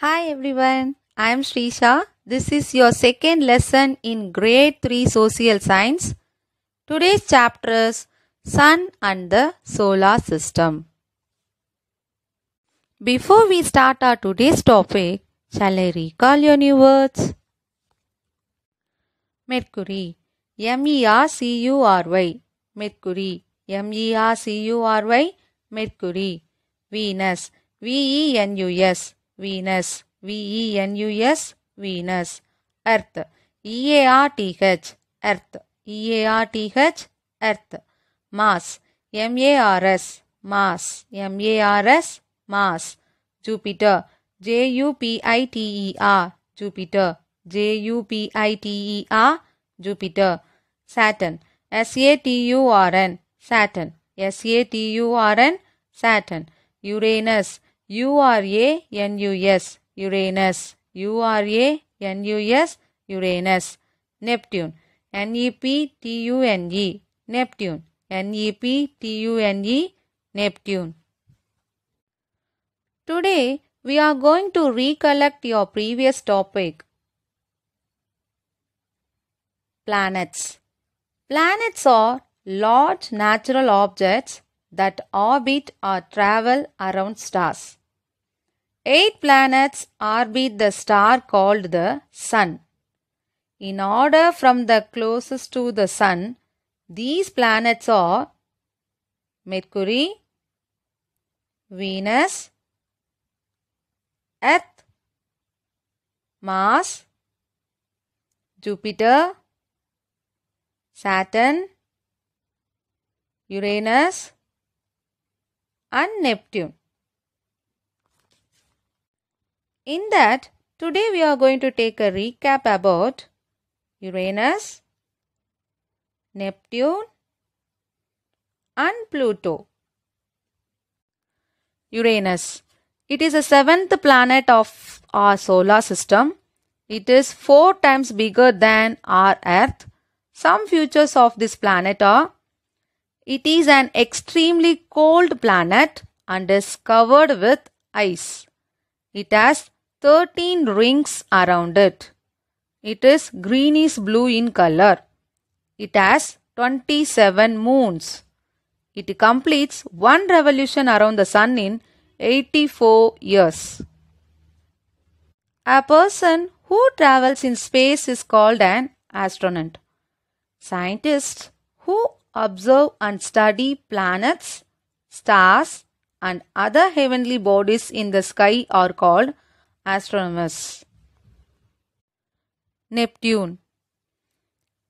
Hi everyone, I am Srisha. This is your second lesson in grade 3 social science. Today's chapter is Sun and the Solar System. Before we start our today's topic, shall I recall your new words? Mercury M E R C U R Y Mercury M E R C U R Y Mercury Venus V E N U S Venus. V E N U S Venus. Earth. E A R T H Earth. E A R T H Earth. Mars. M A R S Mars. M A R S Mars. Jupiter. J U P I T E R Jupiter. J U P I T E R Jupiter. Saturn. S A T U R N Saturn. S A T U R N Saturn. Uranus. U R A N U S Uranus U R A N U S Uranus Neptune N E P T U N E Neptune N E P T U N E Neptune Today we are going to recollect your previous topic Planets Planets are large natural objects that orbit or travel around stars. Eight planets orbit the star called the Sun. In order from the closest to the Sun, these planets are Mercury, Venus, Earth, Mars, Jupiter, Saturn, Uranus, and Neptune. In that, today we are going to take a recap about Uranus, Neptune, and Pluto. Uranus. It is the seventh planet of our solar system. It is four times bigger than our Earth. Some features of this planet are it is an extremely cold planet and is covered with ice. It has 13 rings around it. It is greenish blue in color. It has 27 moons. It completes one revolution around the sun in 84 years. A person who travels in space is called an astronaut. Scientists who observe and study planets, stars, and other heavenly bodies in the sky are called astronomers. Neptune.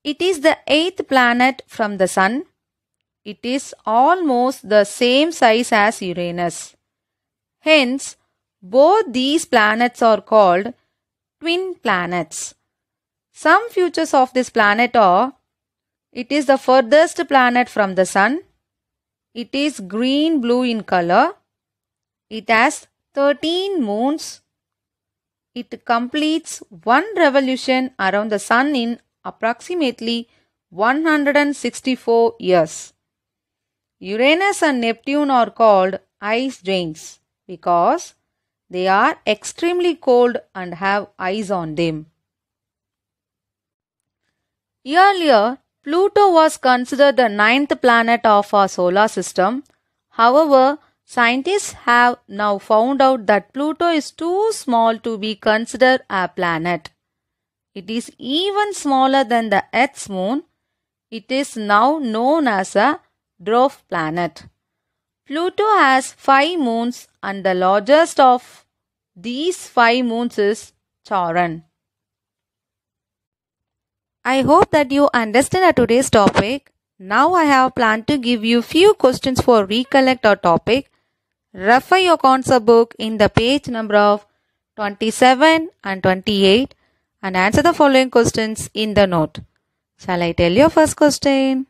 It is the eighth planet from the Sun. It is almost the same size as Uranus. Hence, both these planets are called twin planets. Some features of this planet are it is the furthest planet from the Sun. It is green blue in color. It has 13 moons it completes one revolution around the sun in approximately 164 years. Uranus and Neptune are called ice giants because they are extremely cold and have ice on them. Earlier, Pluto was considered the ninth planet of our solar system. However, Scientists have now found out that Pluto is too small to be considered a planet. It is even smaller than the Earth's moon. It is now known as a dwarf planet. Pluto has five moons, and the largest of these five moons is Charon. I hope that you understand today's topic. Now I have planned to give you few questions for recollect our topic refer your concept book in the page number of 27 and 28 and answer the following questions in the note. Shall I tell your first question?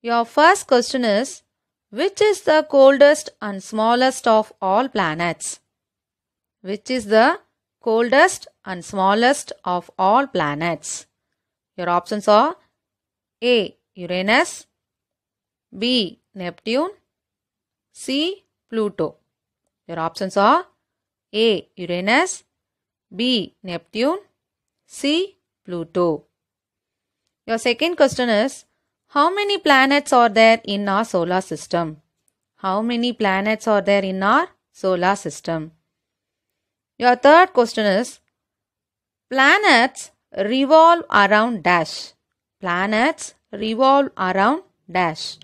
Your first question is Which is the coldest and smallest of all planets? Which is the coldest and smallest of all planets? Your options are A. Uranus B. Neptune C. Pluto. Your options are A. Uranus, B. Neptune, C. Pluto. Your second question is How many planets are there in our solar system? How many planets are there in our solar system? Your third question is Planets revolve around dash. Planets revolve around dash.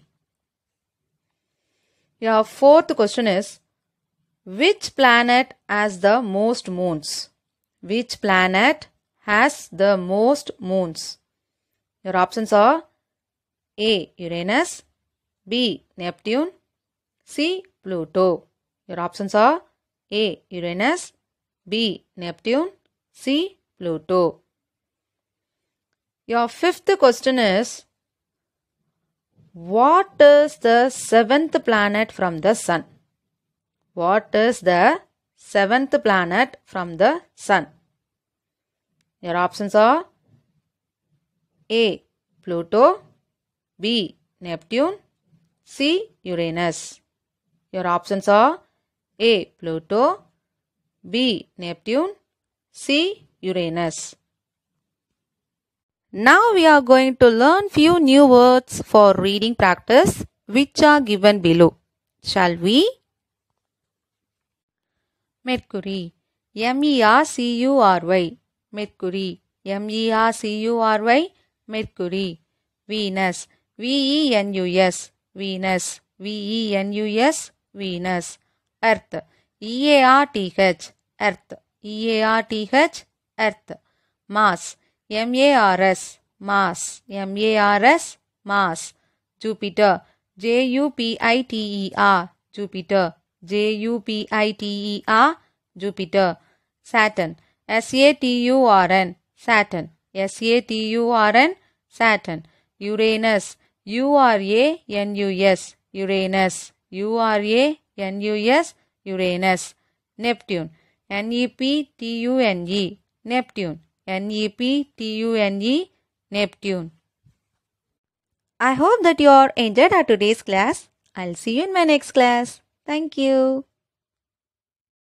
Your fourth question is Which planet has the most moons? Which planet has the most moons? Your options are A. Uranus, B. Neptune, C. Pluto. Your options are A. Uranus, B. Neptune, C. Pluto. Your fifth question is what is the seventh planet from the sun? What is the seventh planet from the sun? Your options are A. Pluto B. Neptune C. Uranus Your options are A. Pluto B. Neptune C. Uranus now we are going to learn few new words for reading practice which are given below. Shall we? Mercury M-E-R-C-U-R-Y Mercury M-E-R-C-U-R-Y Mercury Venus V-E-N-U-S Venus V-E-N-U-S Venus Earth E-A-R-T-H Earth E-A-R-T-H Earth Mars MARS, Mars, MARS, Mars, Jupiter, J-U-P-I-T-E-R, Jupiter, J-U-P-I-T-E-R, Jupiter, Saturn, S-A-T-U-R-N, Saturn, S-A-T-U-R-N, Saturn, Uranus, U-R-A-N-U-S, Uranus, U-R-A-N-U-S, Uranus, Neptune, N-E-P-T-U-N-E, Neptune, N-E-P-T-U-N-E, Neptune. I hope that you are enjoyed our today's class. I'll see you in my next class. Thank you.